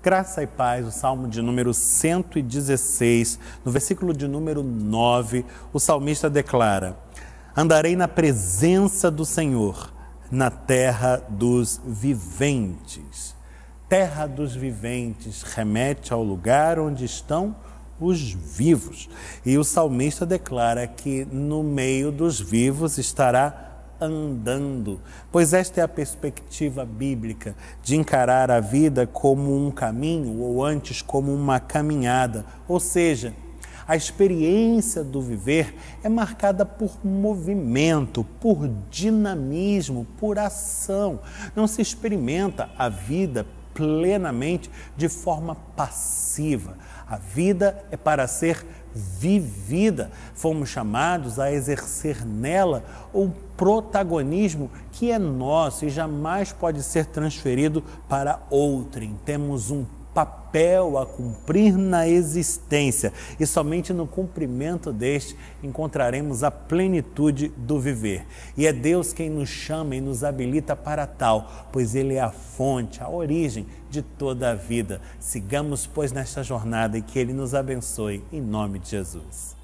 Graça e paz, o salmo de número 116, no versículo de número 9, o salmista declara: Andarei na presença do Senhor, na terra dos viventes. Terra dos viventes remete ao lugar onde estão os vivos. E o salmista declara que no meio dos vivos estará andando, pois esta é a perspectiva bíblica de encarar a vida como um caminho ou antes como uma caminhada, ou seja, a experiência do viver é marcada por movimento, por dinamismo, por ação. Não se experimenta a vida plenamente de forma passiva. A vida é para ser vivida. Fomos chamados a exercer nela o protagonismo que é nosso e jamais pode ser transferido para outrem. Temos um papel a cumprir na existência, e somente no cumprimento deste encontraremos a plenitude do viver. E é Deus quem nos chama e nos habilita para tal, pois Ele é a fonte, a origem de toda a vida. Sigamos, pois, nesta jornada e que Ele nos abençoe, em nome de Jesus.